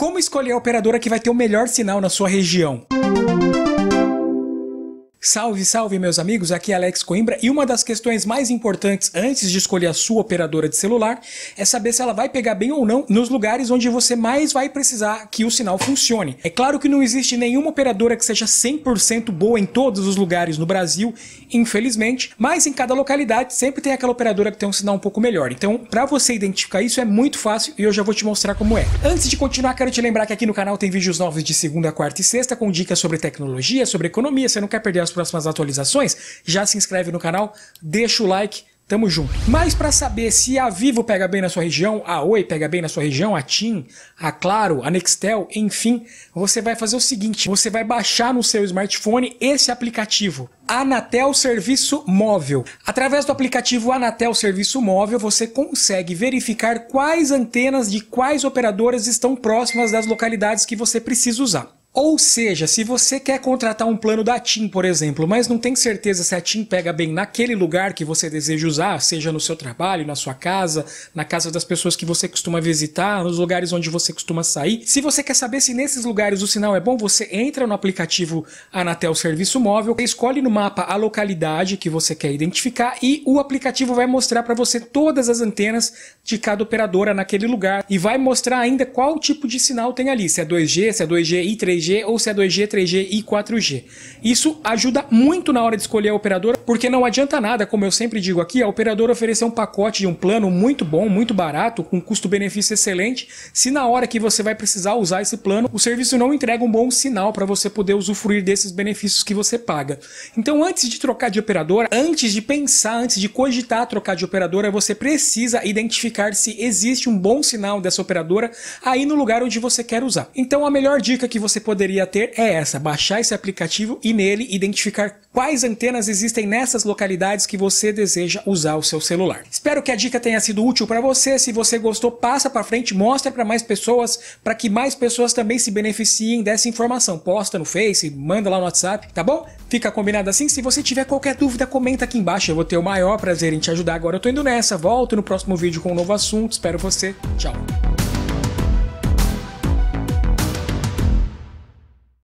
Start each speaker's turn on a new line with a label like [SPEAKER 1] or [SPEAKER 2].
[SPEAKER 1] Como escolher a operadora que vai ter o melhor sinal na sua região? Salve, salve, meus amigos! Aqui é Alex Coimbra e uma das questões mais importantes antes de escolher a sua operadora de celular é saber se ela vai pegar bem ou não nos lugares onde você mais vai precisar que o sinal funcione. É claro que não existe nenhuma operadora que seja 100% boa em todos os lugares no Brasil, infelizmente, mas em cada localidade sempre tem aquela operadora que tem um sinal um pouco melhor. Então, para você identificar isso é muito fácil e eu já vou te mostrar como é. Antes de continuar, quero te lembrar que aqui no canal tem vídeos novos de segunda, quarta e sexta com dicas sobre tecnologia, sobre economia, você não quer perder as as próximas atualizações. Já se inscreve no canal, deixa o like, Tamo junto. Mas para saber se a Vivo pega bem na sua região, a Oi pega bem na sua região, a TIM, a Claro, a Nextel, enfim, você vai fazer o seguinte, você vai baixar no seu smartphone esse aplicativo, Anatel Serviço Móvel. Através do aplicativo Anatel Serviço Móvel, você consegue verificar quais antenas de quais operadoras estão próximas das localidades que você precisa usar. Ou seja, se você quer contratar um plano da TIM, por exemplo, mas não tem certeza se a TIM pega bem naquele lugar que você deseja usar, seja no seu trabalho, na sua casa, na casa das pessoas que você costuma visitar, nos lugares onde você costuma sair. Se você quer saber se nesses lugares o sinal é bom, você entra no aplicativo Anatel Serviço Móvel, escolhe no mapa a localidade que você quer identificar e o aplicativo vai mostrar para você todas as antenas de cada operadora naquele lugar e vai mostrar ainda qual tipo de sinal tem ali, se é 2G, se é 2G e 3G ou se é 2G, 3G e 4G. Isso ajuda muito na hora de escolher a operadora, porque não adianta nada, como eu sempre digo aqui, a operadora oferecer um pacote de um plano muito bom, muito barato, com custo-benefício excelente, se na hora que você vai precisar usar esse plano, o serviço não entrega um bom sinal para você poder usufruir desses benefícios que você paga. Então, antes de trocar de operadora, antes de pensar, antes de cogitar trocar de operadora, você precisa identificar se existe um bom sinal dessa operadora aí no lugar onde você quer usar. Então, a melhor dica que você poderia ter é essa: baixar esse aplicativo e nele identificar quais antenas existem nessas localidades que você deseja usar o seu celular. Espero que a dica tenha sido útil para você. Se você gostou, passa para frente, mostra para mais pessoas, para que mais pessoas também se beneficiem dessa informação. Posta no Face, manda lá no WhatsApp, tá bom? Fica combinado assim. Se você tiver qualquer dúvida, comenta aqui embaixo. Eu vou ter o maior prazer em te ajudar. Agora eu tô indo nessa. Volto no próximo vídeo com um novo assunto. Espero você. Tchau.